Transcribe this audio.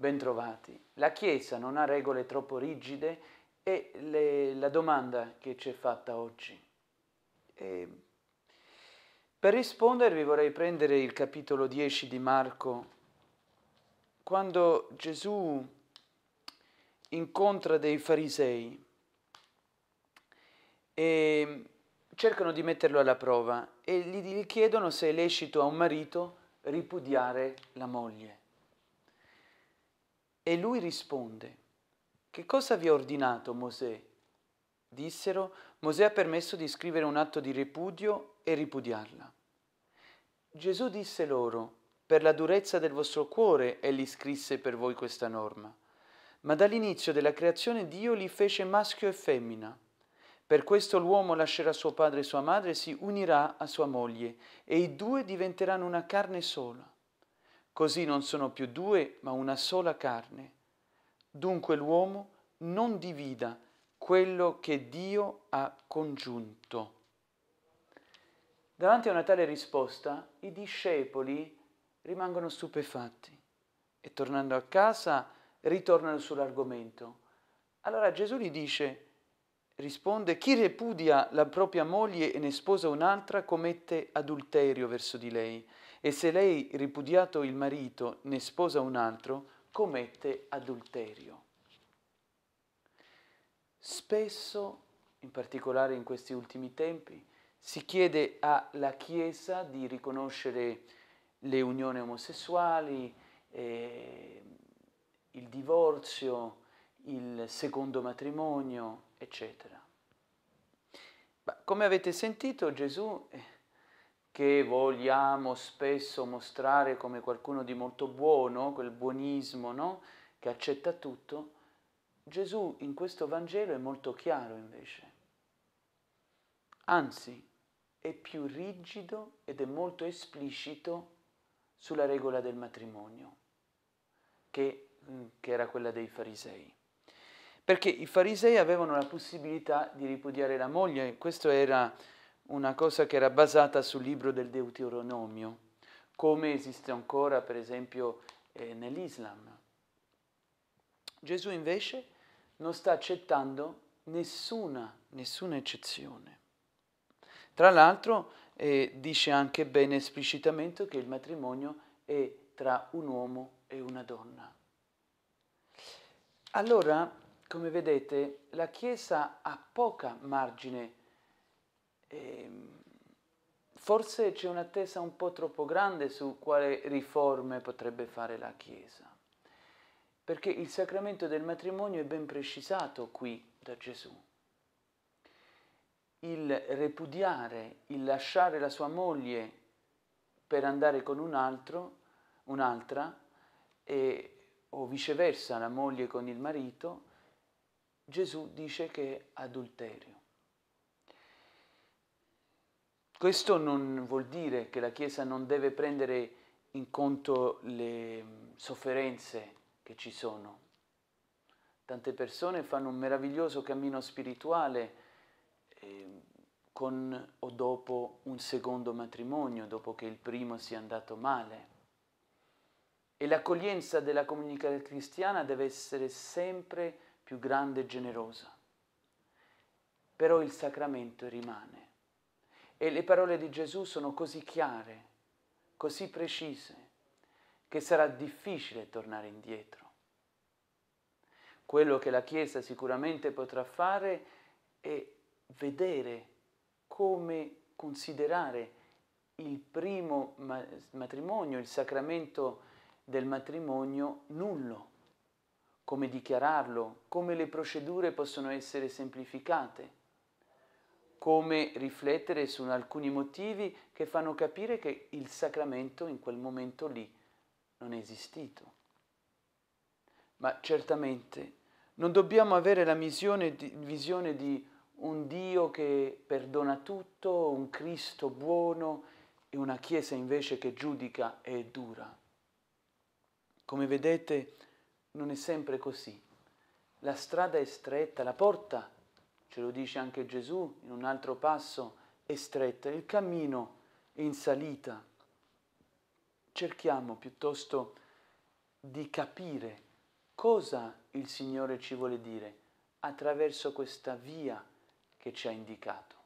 Bentrovati. La Chiesa non ha regole troppo rigide e le, la domanda che ci è fatta oggi. E ehm, per rispondervi vorrei prendere il capitolo 10 di Marco, quando Gesù incontra dei farisei e cercano di metterlo alla prova e gli, gli chiedono se è lecito a un marito ripudiare la moglie. E lui risponde, che cosa vi ha ordinato Mosè? Dissero, Mosè ha permesso di scrivere un atto di ripudio e ripudiarla. Gesù disse loro, per la durezza del vostro cuore egli scrisse per voi questa norma, ma dall'inizio della creazione Dio li fece maschio e femmina. Per questo l'uomo lascerà suo padre e sua madre e si unirà a sua moglie, e i due diventeranno una carne sola. Così non sono più due, ma una sola carne. Dunque l'uomo non divida quello che Dio ha congiunto. Davanti a una tale risposta, i discepoli rimangono stupefatti e tornando a casa ritornano sull'argomento. Allora Gesù gli dice, risponde chi repudia la propria moglie e ne sposa un'altra commette adulterio verso di lei e se lei ripudiato il marito ne sposa un altro commette adulterio. Spesso, in particolare in questi ultimi tempi, si chiede alla Chiesa di riconoscere le unioni omosessuali, eh, il divorzio, il secondo matrimonio, eccetera. Ma come avete sentito Gesù, eh, che vogliamo spesso mostrare come qualcuno di molto buono, quel buonismo no? che accetta tutto, Gesù in questo Vangelo è molto chiaro invece. Anzi, è più rigido ed è molto esplicito sulla regola del matrimonio, che, mm, che era quella dei farisei perché i farisei avevano la possibilità di ripudiare la moglie, questa era una cosa che era basata sul libro del Deuteronomio, come esiste ancora per esempio eh, nell'Islam. Gesù invece non sta accettando nessuna, nessuna eccezione. Tra l'altro eh, dice anche bene esplicitamente che il matrimonio è tra un uomo e una donna. Allora, come vedete, la Chiesa ha poca margine, eh, forse c'è un'attesa un po' troppo grande su quale riforme potrebbe fare la Chiesa, perché il sacramento del matrimonio è ben precisato qui da Gesù. Il repudiare, il lasciare la sua moglie per andare con un altro, un'altra, e, o viceversa la moglie con il marito, Gesù dice che è adulterio. Questo non vuol dire che la Chiesa non deve prendere in conto le mm, sofferenze che ci sono. Tante persone fanno un meraviglioso cammino spirituale eh, con o dopo un secondo matrimonio, dopo che il primo sia andato male. E l'accoglienza della comunità cristiana deve essere sempre più grande e generosa. Però il sacramento rimane. E le parole di Gesù sono così chiare, così precise, che sarà difficile tornare indietro. Quello che la Chiesa sicuramente potrà fare è vedere come considerare il primo matrimonio, il sacramento del matrimonio nullo, come dichiararlo, come le procedure possono essere semplificate, come riflettere su alcuni motivi che fanno capire che il sacramento in quel momento lì non è esistito. Ma certamente non dobbiamo avere la visione di, visione di un Dio che perdona tutto, un Cristo buono e una Chiesa invece che giudica e dura. Come vedete, non è sempre così. La strada è stretta, la porta, ce lo dice anche Gesù in un altro passo, è stretta, il cammino è in salita. Cerchiamo piuttosto di capire cosa il Signore ci vuole dire attraverso questa via che ci ha indicato.